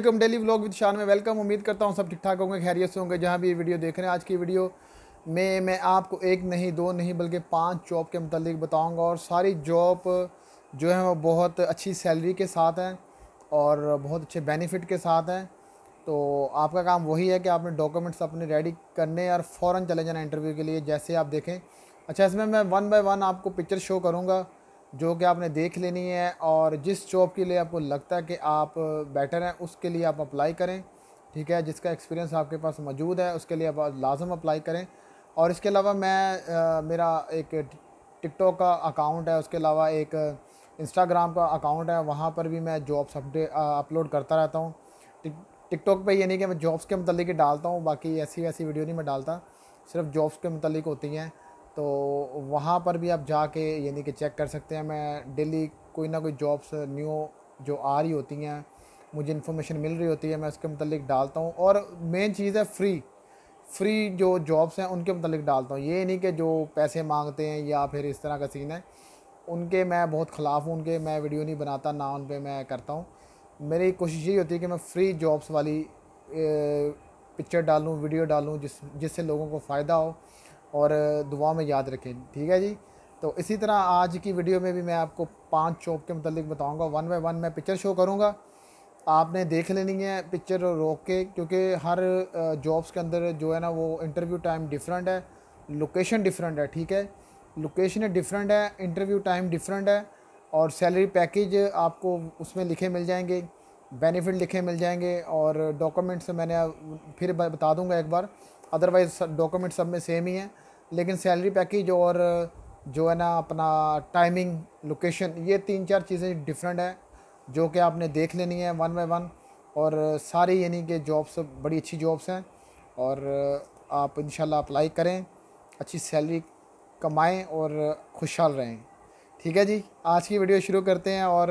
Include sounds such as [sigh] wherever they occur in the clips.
welcome daily vlog with शान में welcome उम्मीद करता हूँ सब ठीक ठाक होंगे खैरियत से होंगे जहाँ भी ये वीडियो देख रहे हैं आज की वीडियो में मैं आपको एक नहीं दो नहीं बल्कि पांच जॉब के मतलब बताऊँगा और सारी जॉब जो है वो बहुत अच्छी सैलरी के साथ हैं और बहुत अच्छे बेनिफिट के साथ हैं तो आपका काम वही है कि आपने डॉक्यूमेंट्स अपने रेडी करने और फ़ौर चले जाना इंटरव्यू के लिए जैसे आप देखें अच्छा इसमें मैं वन बाई वन आपको पिक्चर शो करूँगा जो कि आपने देख लेनी है और जिस जॉब के लिए आपको लगता है कि आप बेटर हैं उसके लिए आप अप्लाई करें ठीक है जिसका एक्सपीरियंस आपके पास मौजूद है उसके लिए आप लाजम अप्लाई करें और इसके अलावा मैं आ, मेरा एक टिकटॉक का अकाउंट है उसके अलावा एक इंस्टाग्राम का अकाउंट है वहाँ पर भी मैं जॉब्स अपडे अपलोड करता रहता हूँ टिकटॉक पे ये नहीं कि मैं जॉब्स के मतलब ही डालता हूँ बाकी ऐसी वैसी वीडियो नहीं मैं डालता सिर्फ जॉब्स के मतलब होती हैं तो वहाँ पर भी आप जाके यानी कि चेक कर सकते हैं मैं डेली कोई ना कोई जॉब्स न्यू जो आ रही होती हैं मुझे इन्फॉर्मेशन मिल रही होती है मैं उसके मतलब डालता हूँ और मेन चीज़ है फ्री फ्री जो जॉब्स हैं उनके मतलब डालता हूँ ये नहीं कि जो पैसे मांगते हैं या फिर इस तरह का सीन है उनके मैं बहुत ख़िलाफ़ हूँ उनके मैं वीडियो नहीं बनाता ना उन पर मैं करता हूँ मेरी कोशिश यही होती है कि मैं फ्री जॉब्स वाली पिक्चर डालूँ वीडियो डालूँ जिस जिससे लोगों को फ़ायदा हो और दुआ में याद रखें ठीक है जी तो इसी तरह आज की वीडियो में भी मैं आपको पांच चौक के मतलब बताऊंगा वन बाई वन मैं पिक्चर शो करूंगा आपने देख लेनी है पिक्चर रोक के क्योंकि हर जॉब्स के अंदर जो है ना वो इंटरव्यू टाइम डिफरेंट है लोकेशन डिफरेंट है ठीक है लोकेशन डिफरेंट है इंटरव्यू टाइम डिफरेंट है और सैलरी पैकेज आपको उसमें लिखे मिल जाएंगे बेनिफिट लिखे मिल जाएंगे और डॉक्यूमेंट्स मैंने फिर बता दूंगा एक बार अदरवाइज़ डॉक्यूमेंट सब में सेम ही हैं लेकिन सैलरी पैकेज और जो है ना अपना टाइमिंग लोकेशन ये तीन चार चीज़ें डिफरेंट हैं जो कि आपने देख लेनी है वन बाई वन और सारी यानी कि जॉब्स बड़ी अच्छी जॉब्स हैं और आप इन अप्लाई करें अच्छी सैलरी कमाएं और खुशहाल रहें ठीक है जी आज की वीडियो शुरू करते हैं और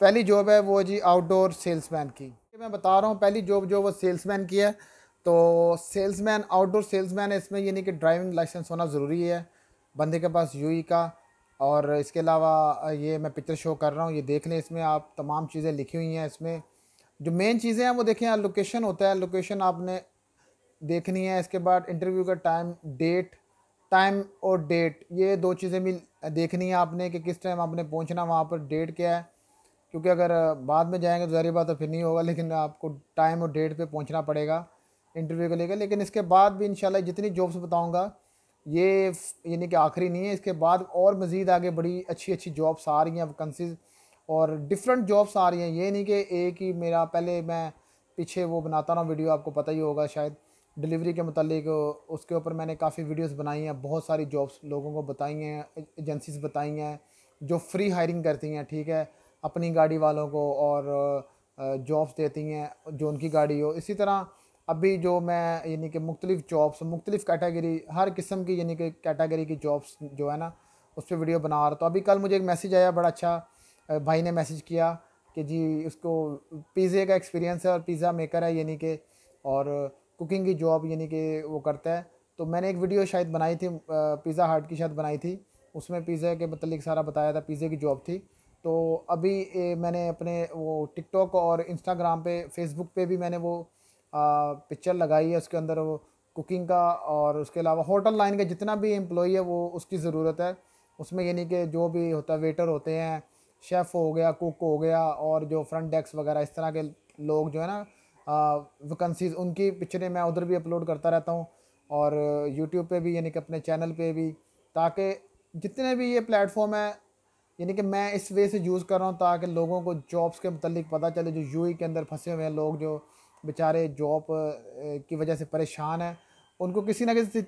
पहली जॉब है वो जी आउटडोर सेल्समैन की मैं बता रहा हूँ पहली जॉब जो वो सेल्समैन की है तो सेल्समैन आउटडोर सेल्समैन है इसमें यानी कि ड्राइविंग लाइसेंस होना ज़रूरी है बंदे के पास यू का और इसके अलावा ये मैं पिक्चर शो कर रहा हूँ ये देख लें इसमें आप तमाम चीज़ें लिखी हुई हैं इसमें जो मेन चीज़ें हैं वो देखें लोकेशन होता है लोकेशन आपने देखनी है इसके बाद इंटरव्यू का टाइम डेट टाइम और डेट ये दो चीज़ें भी देखनी है आपने कि किस टाइम आपने पहुंचना वहाँ पर डेट क्या है क्योंकि अगर बाद में जाएंगे तो जहरी बात तो फिर नहीं होगा लेकिन आपको टाइम और डेट पे पहुंचना पड़ेगा इंटरव्यू को लेकर लेकिन इसके बाद भी इन जितनी जॉब्स बताऊँगा ये यानी कि आखिरी नहीं है इसके बाद और मज़ीद आगे बड़ी अच्छी अच्छी जॉब्स आ रही हैं वैकन्सीज और डिफरेंट जॉब्स आ रही हैं ये नहीं कि एक ही मेरा पहले मैं पीछे वो बनाता रहा वीडियो आपको पता ही होगा शायद डिलीवरी के मतलब उसके ऊपर मैंने काफ़ी वीडियोस बनाई हैं बहुत सारी जॉब्स लोगों को बताई हैं एजेंसीज बताई हैं जो फ्री हायरिंग करती हैं ठीक है अपनी गाड़ी वालों को और जॉब्स देती हैं जो उनकी गाड़ी हो इसी तरह अभी जो मैं यानी कि मुख्तलिफ़ जॉब्स मुख्तलिफ़ कैटेगरी हर किस्म की यानी कि कैटेगरी की जॉब्स जो है ना उस पर वीडियो बना रहा था अभी कल मुझे एक मैसेज आया बड़ा अच्छा भाई ने मैसेज किया कि जी उसको पिज़्ज़े का एक्सपीरियंस है और पिज़्ज़ा मेकर है यानी कि और कुकिंग की जॉब यानी कि वो करता है तो मैंने एक वीडियो शायद बनाई थी पिज़्ज़ा हार्ट की शायद बनाई थी उसमें पिज़्ज़ा के मतलब सारा बताया था पिज़्ज़े की जॉब थी तो अभी ए, मैंने अपने वो टिकटॉक और इंस्टाग्राम पे फेसबुक पे भी मैंने वो पिक्चर लगाई है उसके अंदर वो कुकिंग का और उसके अलावा होटल लाइन का जितना भी एम्प्लॉई है वो उसकी ज़रूरत है उसमें यानी कि जो भी होता है वेटर होते हैं शेफ़ हो गया कुक हो गया और जो फ्रंट डेस्क वगैरह इस तरह के लोग जो है ना वैकेंसीज उनकी पिक्चरें मैं उधर भी अपलोड करता रहता हूँ और यूट्यूब पे भी यानी कि अपने चैनल पे भी ताकि जितने भी ये प्लेटफॉर्म है यानी कि मैं इस वे से यूज़ कर रहा हूँ ताकि लोगों को जॉब्स के मतलब पता चले जो यू e के अंदर फंसे हुए हैं लोग जो बेचारे जॉब की वजह से परेशान हैं उनको किसी ना किसी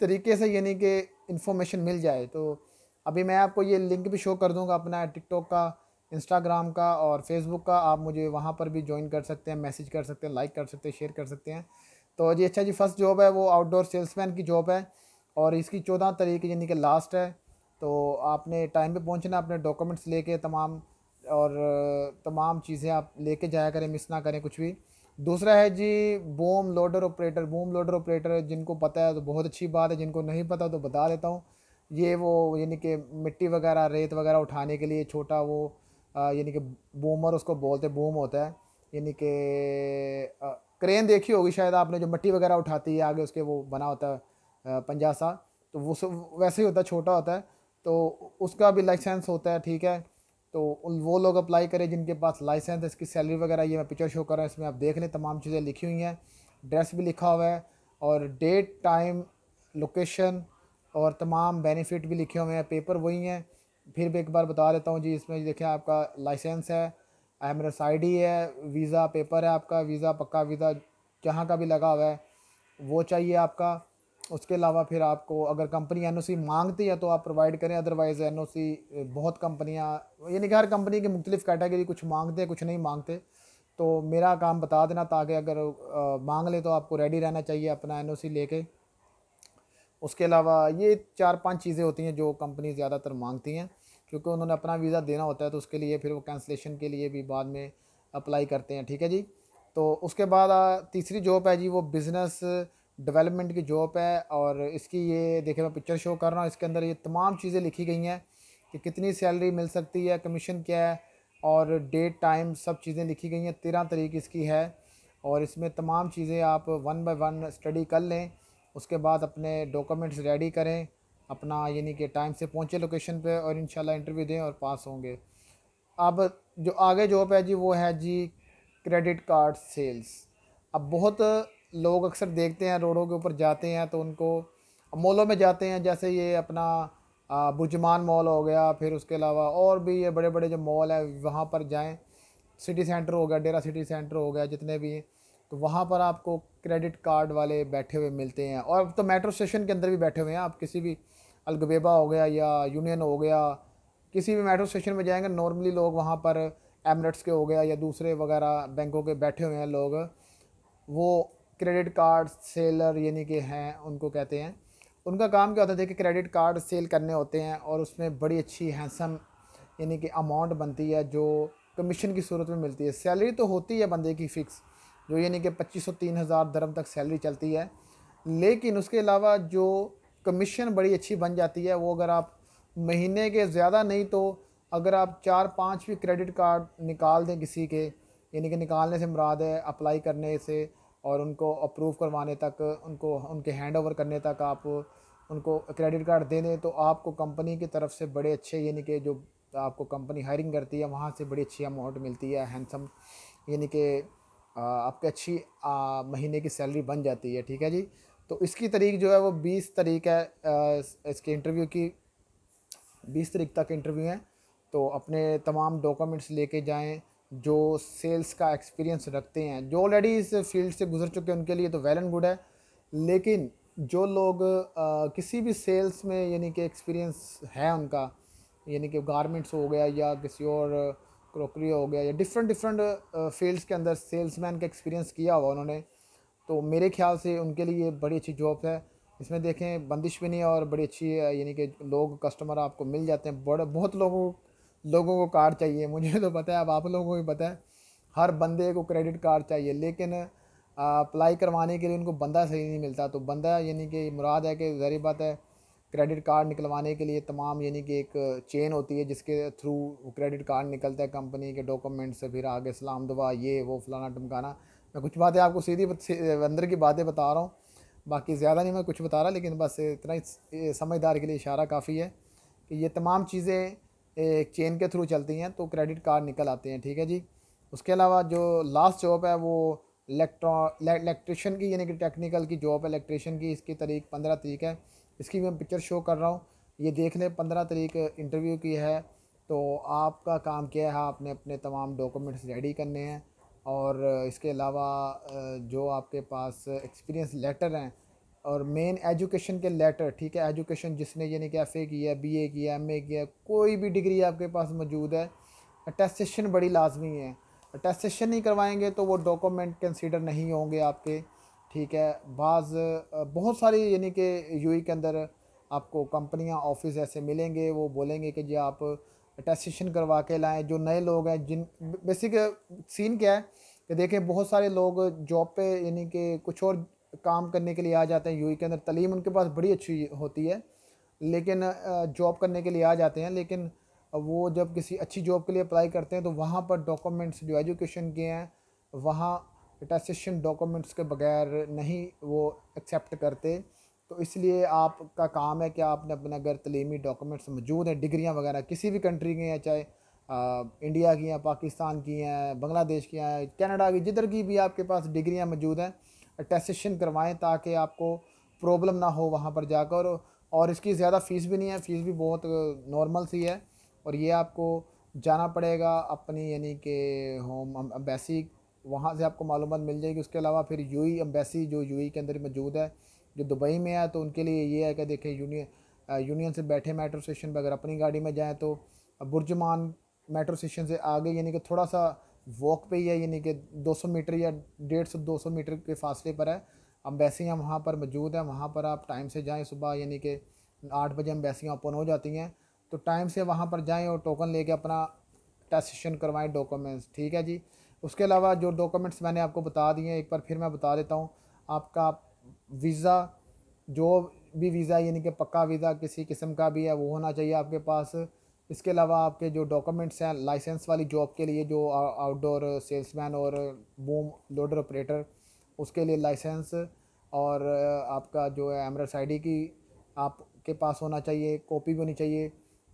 तरीके से यानी कि इन्फॉर्मेशन मिल जाए तो अभी मैं आपको ये लिंक भी शो कर दूंगा अपना टिकटॉक का इंस्टाग्राम का और फेसबुक का आप मुझे वहाँ पर भी ज्वाइन कर सकते हैं मैसेज कर सकते हैं लाइक कर सकते हैं शेयर कर सकते हैं तो जी अच्छा जी फर्स्ट जॉब है वो आउटडोर सेल्समैन की जॉब है और इसकी चौदह तारीख यानी कि लास्ट है तो आपने टाइम पे पहुंचना अपने डॉक्यूमेंट्स लेके तमाम और तमाम चीज़ें आप लेके जाया करें मिस ना करें कुछ भी दूसरा है जी boom loader operator boom loader operator जिनको पता है तो बहुत अच्छी बात है जिनको नहीं पता तो बता देता हूँ ये वो यानी कि मिट्टी वगैरह रेत वगैरह उठाने के लिए छोटा वो यानी कि बोमर उसको बोलते बोम होता है यानी कि क्रेन देखी होगी शायद आपने जो मिट्टी वगैरह उठाती है आगे उसके वो बना होता है पंजा सा तो वो वैसे ही होता है छोटा होता है तो उसका भी लाइसेंस होता है ठीक है तो उन वो लोग अप्लाई करें जिनके पास लाइसेंस है इसकी सैलरी वगैरह ये मैं पिक्चर शो कर रहा हूँ इसमें आप देख लें तमाम चीज़ें लिखी हुई हैं ड्रेस भी लिखा हुआ है और डेट टाइम लोकेशन और तमाम बेनिफिट भी लिखे हुए हैं पेपर वही हैं फिर भी एक बार बता देता हूँ जी इसमें देखिए आपका लाइसेंस है एमरस आई है वीज़ा पेपर है आपका वीज़ा पक्का वीज़ा जहाँ का भी लगा हुआ है वो चाहिए आपका उसके अलावा फिर आपको अगर कंपनी एनओसी मांगती है तो आप प्रोवाइड करें अदरवाइज़ एनओसी बहुत कंपनियां यानी कि हर कंपनी की मुख्तलिफ कैटेगरी कुछ मांगते हैं कुछ नहीं मांगते तो मेरा काम बता देना ताकि अगर आ, मांग ले तो आपको रेडी रहना चाहिए अपना एन ओ सी लेके उसके अलावा ये चार पांच चीज़ें होती हैं जो कंपनी ज़्यादातर मांगती हैं क्योंकि उन्होंने अपना वीज़ा देना होता है तो उसके लिए फिर वो कैंसलेशन के लिए भी बाद में अप्लाई करते हैं ठीक है जी तो उसके बाद तीसरी जॉब है जी वो बिज़नेस डेवलपमेंट की जॉब है और इसकी ये देखिए मैं पिक्चर शो कर रहा हूँ इसके अंदर ये तमाम चीज़ें लिखी गई हैं कि कितनी सैलरी मिल सकती है कमीशन क्या है और डेट टाइम सब चीज़ें लिखी गई हैं तेरह तरीक इसकी है और इसमें तमाम चीज़ें आप वन बाय वन स्टडी कर लें उसके बाद अपने डॉक्यूमेंट्स रेडी करें अपना यानी कि टाइम से पहुँचे लोकेशन पर और इन इंटरव्यू दें और पास होंगे अब जो आगे जॉब है जी वो है जी क्रेडिट कार्ड सेल्स अब बहुत लोग अक्सर देखते हैं रोडों के ऊपर जाते हैं तो उनको मॉलों में जाते हैं जैसे ये अपना बुजमान मॉल हो गया फिर उसके अलावा और भी ये बड़े बड़े जो मॉल है वहाँ पर जाएँ सिटी सेंटर हो गया डेरा सिटी सेंटर हो गया जितने भी हैं तो वहाँ पर आपको क्रेडिट कार्ड वाले बैठे हुए मिलते हैं और अब तो मेट्रो स्टेशन के अंदर भी बैठे हुए हैं आप किसी भी अलगबेबा हो गया या यूनियन हो गया किसी भी मेट्रो स्टेशन में जाएंगे नॉर्मली लोग वहाँ पर एमरेट्स के हो गया या दूसरे वगैरह बैंकों के बैठे हुए हैं लोग वो क्रेडिट कार्ड सेलर यानी कि हैं उनको कहते हैं उनका काम क्या होता था कि क्रेडिट कार्ड सेल करने होते हैं और उसमें बड़ी अच्छी हैंसम यानी कि अमाउंट बनती है जो कमीशन की सूरत में मिलती है सैलरी तो होती है बंदे की फ़िक्स जो यानी कि पच्चीस सौ तीन हज़ार दरम तक सैलरी चलती है लेकिन उसके अलावा जो कमीशन बड़ी अच्छी बन जाती है वो अगर आप महीने के ज़्यादा नहीं तो अगर आप चार पाँच भी क्रेडिट कार्ड निकाल दें किसी के यानी कि निकालने से मुराद है अप्लाई करने से और उनको अप्रूव करवाने तक उनको उनके हैंड ओवर करने तक आप उनको क्रेडिट कार्ड दे दें तो आपको कंपनी की तरफ से बड़े अच्छे यानी कि जो आपको कंपनी हायरिंग करती है वहाँ से बड़ी अच्छी अमाउंट मिलती है हैंडसम यानी कि आपकी अच्छी आ, महीने की सैलरी बन जाती है ठीक है जी तो इसकी तारीख जो है वो बीस तारीख है इसके इंटरव्यू की बीस तारीख तक इंटरव्यू है तो अपने तमाम डॉक्यूमेंट्स लेके जाएँ जो सेल्स का एक्सपीरियंस रखते हैं जो ऑलरेडी इस फील्ड से गुजर चुके हैं उनके लिए तो वेल एंड गुड है लेकिन जो लोग आ, किसी भी सेल्स में यानी कि एक्सपीरियंस है उनका यानी कि गारमेंट्स हो गया या किसी और क्रोकरी हो गया या डिफरेंट डिफरेंट फील्ड्स के अंदर सेल्समैन का एक्सपीरियंस किया हुआ उन्होंने तो मेरे ख्याल से उनके लिए बड़ी अच्छी जॉब है इसमें देखें बंदिश भी नहीं है और बड़ी अच्छी यानी कि लोग कस्टमर आपको मिल जाते हैं बड़े बहुत लोगों लोगों को कार चाहिए मुझे तो पता है अब आप लोगों को भी पता है हर बंदे को क्रेडिट कार्ड चाहिए लेकिन अप्लाई करवाने के लिए उनको बंदा सही नहीं मिलता तो बंदा यानी कि मुराद है कि जहरी बात है क्रेडिट कार्ड निकलवाने के लिए तमाम यानी कि एक चेन होती है जिसके थ्रू क्रेडिट कार्ड निकलता है कंपनी के डॉक्यूमेंट्स फिर आगे सलाम दुआ ये वो फलाना टमकाना मैं कुछ बातें आपको सीधी अंदर की बातें बता रहा हूँ बाकी ज़्यादा नहीं मैं कुछ बता रहा लेकिन बस इतना ही समझदार के लिए इशारा काफ़ी है कि ये तमाम चीज़ें एक चेन के थ्रू चलती हैं तो क्रेडिट कार्ड निकल आते हैं ठीक है जी उसके अलावा जो लास्ट जॉब है वो इलेक्ट्रॉ इलेक्ट्रिशियन की यानी कि टेक्निकल की जॉब है इलेक्ट्रिशियन की इसकी तारीख पंद्रह तरीक है इसकी मैं पिक्चर शो कर रहा हूँ ये देख लें पंद्रह तरीक इंटरव्यू की है तो आपका काम क्या है आपने अपने तमाम डॉक्यूमेंट्स रेडी करने हैं और इसके अलावा जो आपके पास एक्सपीरियंस लेटर हैं और मेन एजुकेशन के लेटर ठीक है एजुकेशन जिसने यानी कि एफ़ ए किया बी ए किया एम ए किया कोई भी डिग्री आपके पास मौजूद है अटेस्टेशन बड़ी लाजमी है अटेस्टेशन नहीं करवाएंगे तो वो डॉक्यूमेंट कंसिडर नहीं होंगे आपके ठीक है बाज़ बहुत सारी यानी कि यू के अंदर आपको कंपनियां ऑफिस ऐसे मिलेंगे वो बोलेंगे कि जी आप अटेस्टेशन करवा के लाएँ जो नए लोग हैं जिन बेसिक सीन क्या है कि देखें बहुत सारे लोग जॉब पे यानी कि कुछ और काम करने के लिए आ जाते हैं यू के अंदर तलीम उनके पास बड़ी अच्छी होती है लेकिन जॉब करने के लिए आ जाते हैं लेकिन वो जब किसी अच्छी जॉब के लिए अप्लाई करते हैं तो वहाँ पर डॉक्यूमेंट्स जो एजुकेशन के हैं वहाँ अटेस्टेशन डॉक्यूमेंट्स के बगैर नहीं वो एक्सेप्ट करते तो इसलिए आपका काम है कि आपने अपने अगर तलीमी डॉक्यूमेंट्स मौजूद हैं डिग्रियाँ वगैरह किसी भी कंट्री की हैं चाहे इंडिया की हैं पाकिस्तान की हैं बांग्लादेश की हैं कनाडा की जिधर की भी आपके पास डिग्रियाँ मौजूद हैं अटेस्टेशन करवाएं ताकि आपको प्रॉब्लम ना हो वहाँ पर जाकर और इसकी ज़्यादा फ़ीस भी नहीं है फ़ीस भी बहुत नॉर्मल सी है और ये आपको जाना पड़ेगा अपनी यानी कि होम अम्बेसी वहाँ से आपको मालूम मिल जाएगी उसके अलावा फिर यू ई अम्बेसी जो यू e के अंदर मौजूद है जो दुबई में है तो उनके लिए ये है कि देखें यूनियन यूनियन से बैठे मेट्रो स्टेशन पर अगर अपनी गाड़ी में जाएँ तो बुरजमान मेट्रो स्टेशन से आगे यानी कि थोड़ा सा वॉक पे ही है यानी कि 200 मीटर या डेढ़ सौ दो सौ मीटर के फासले पर है अम्बेसियाँ हम वहाँ पर मौजूद हैं वहाँ पर आप टाइम से जाएँ सुबह यानी कि आठ बजे अम्बेसियाँ ओपन हो जाती हैं तो टाइम से वहाँ पर जाएँ और टोकन लेके अपना टेस्ट सेशन करवाएँ डॉक्यूमेंट्स ठीक है जी उसके अलावा जो डॉक्यूमेंट्स मैंने आपको बता दिए एक बार फिर मैं बता देता हूँ आपका वीज़ा जो भी वीज़ा यानी कि पक्का वीज़ा किसी किस्म का भी है वो होना चाहिए आपके पास इसके अलावा आपके जो डॉक्यूमेंट्स हैं लाइसेंस वाली जॉब के लिए जो आउटडोर सेल्समैन और बूम लोडर ऑपरेटर उसके लिए लाइसेंस और आपका जो है एमरस आई की आपके पास होना चाहिए कॉपी भी होनी चाहिए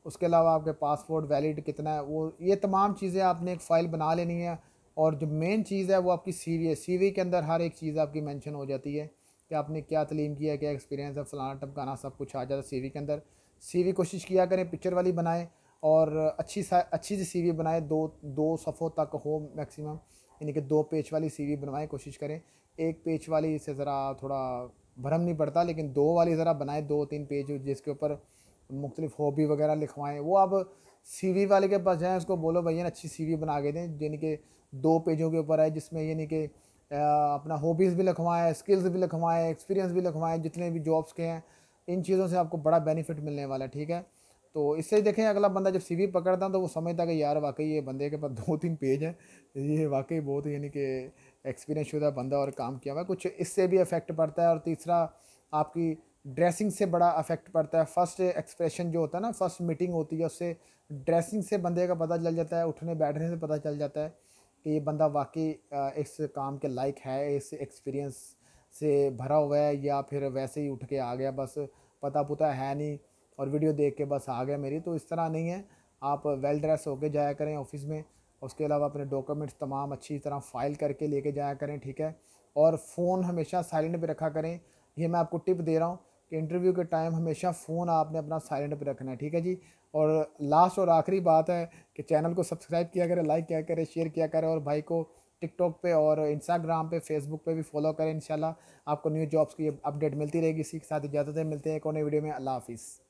उसके अलावा आपके पासपोर्ट वैलिड कितना है वो ये तमाम चीज़ें आपने एक फ़ाइल बना लेनी है और जो मेन चीज़ है वो आपकी सी वी है वी के अंदर हर एक चीज़ आपकी मेंशन हो जाती है कि आपने क्या तलीम किया क्या एक्सपीरियंस है फ़लाना टपकाना सब कुछ आ जाता है सी वी के अंदर सी वी कोशिश किया करें पिक्चर वाली बनाएं और अच्छी सा अच्छी सी सीवी बनाए दो दो सफ़ों तक हो मैक्सिमम यानी कि दो पेज वाली सीवी बनवाएं कोशिश करें एक पेज वाली से ज़रा थोड़ा भरम नहीं पड़ता लेकिन दो वाली ज़रा बनाए दो तीन पेज जिसके ऊपर मुख्तलिफ हॉबी वगैरह लिखवाएं वो अब सीवी वाले के पास जाएँ उसको बोलो भैया अच्छी सीवी बना के दें यानी कि दो पेजों के ऊपर आए जिसमें यानी कि अपना हॉबीज़ भी लिखवाएँ स्किल्स भी लिखवाएँ एक्सपीरियंस भी लिखवाएँ जितने भी जॉब्स के हैं इन चीज़ों से आपको बड़ा बेनिफिट मिलने वाला है ठीक है तो इससे देखें अगला बंदा जब सीवी पकड़ता तो वो समझता कि यार वाकई ये बंदे के पास [laughs] दो तीन पेज है ये वाकई बहुत यानी कि एक्सपीरियंस शुदा बंदा और काम किया हुआ है कुछ इससे भी इफ़ेक्ट पड़ता है और तीसरा आपकी ड्रेसिंग से बड़ा अफेक्ट पड़ता है फर्स्ट एक्सप्रेशन जो होता है ना फर्स्ट मीटिंग होती है उससे ड्रेसिंग से बंदे का पता चल जाता है उठने बैठने से पता चल जाता है कि ये बंदा वाकई इस काम के लायक है इस एक्सपीरियंस से भरा हुआ है या फिर वैसे ही उठ के आ गया बस पता पुता है नहीं और वीडियो देख के बस आ गया मेरी तो इस तरह नहीं है आप वेल ड्रेस होकर जाया करें ऑफिस में उसके अलावा अपने डॉक्यूमेंट्स तमाम अच्छी तरह फ़ाइल करके लेके जाया करें ठीक है और फ़ोन हमेशा साइलेंट पे रखा करें ये मैं आपको टिप दे रहा हूँ कि इंटरव्यू के टाइम हमेशा फ़ोन आपने अपना साइलेंट पे रखना है ठीक है जी और लास्ट और आखिरी बात है कि चैनल को सब्सक्राइब किया करें लाइक किया करें शेयर किया करें और भाई को टिकटॉक पे और इंस्टाग्राम पे फेसबुक पे भी फॉलो करें इंशाल्लाह आपको न्यू जॉब्स की अपडेट मिलती रहेगी इसी के साथ इजाज़त मिलते हैं एक और नई वीडियो में अल्लाह हाफिज़